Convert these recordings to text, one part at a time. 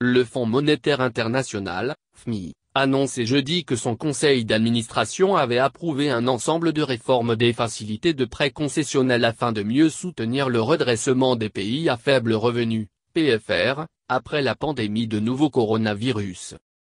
Le Fonds monétaire international, FMI, annoncé jeudi que son conseil d'administration avait approuvé un ensemble de réformes des facilités de prêts concessionnels afin de mieux soutenir le redressement des pays à faible revenu, PFR, après la pandémie de nouveau coronavirus.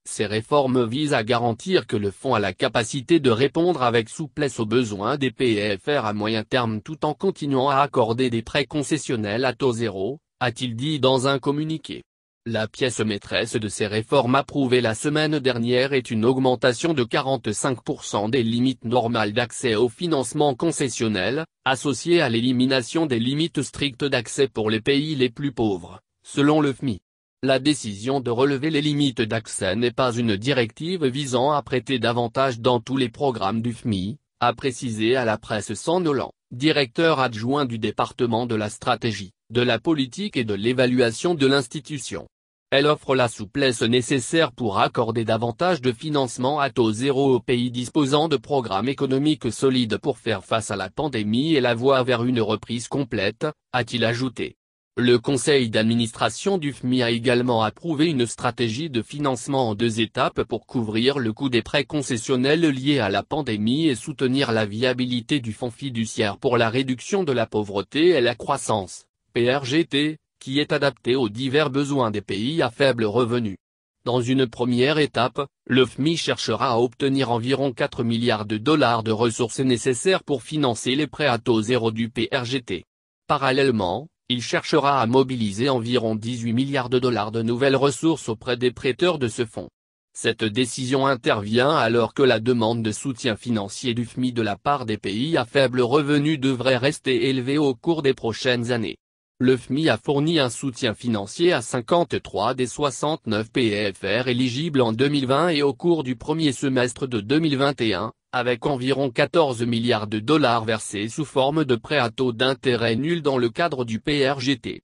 Ces réformes visent à garantir que le fonds a la capacité de répondre avec souplesse aux besoins des PFR à moyen terme tout en continuant à accorder des prêts concessionnels à taux zéro, a-t-il dit dans un communiqué. La pièce maîtresse de ces réformes approuvées la semaine dernière est une augmentation de 45% des limites normales d'accès au financement concessionnel, associée à l'élimination des limites strictes d'accès pour les pays les plus pauvres, selon le FMI. La décision de relever les limites d'accès n'est pas une directive visant à prêter davantage dans tous les programmes du FMI, a précisé à la presse San directeur adjoint du département de la stratégie de la politique et de l'évaluation de l'institution. Elle offre la souplesse nécessaire pour accorder davantage de financement à taux zéro aux pays disposant de programmes économiques solides pour faire face à la pandémie et la voie vers une reprise complète, a-t-il ajouté. Le conseil d'administration du FMI a également approuvé une stratégie de financement en deux étapes pour couvrir le coût des prêts concessionnels liés à la pandémie et soutenir la viabilité du fonds fiduciaire pour la réduction de la pauvreté et la croissance. PRGT, qui est adapté aux divers besoins des pays à faible revenu. Dans une première étape, le FMI cherchera à obtenir environ 4 milliards de dollars de ressources nécessaires pour financer les prêts à taux zéro du PRGT. Parallèlement, il cherchera à mobiliser environ 18 milliards de dollars de nouvelles ressources auprès des prêteurs de ce fonds. Cette décision intervient alors que la demande de soutien financier du FMI de la part des pays à faible revenu devrait rester élevée au cours des prochaines années le FMI a fourni un soutien financier à 53 des 69 PFR éligibles en 2020 et au cours du premier semestre de 2021, avec environ 14 milliards de dollars versés sous forme de prêts à taux d'intérêt nul dans le cadre du PRGT.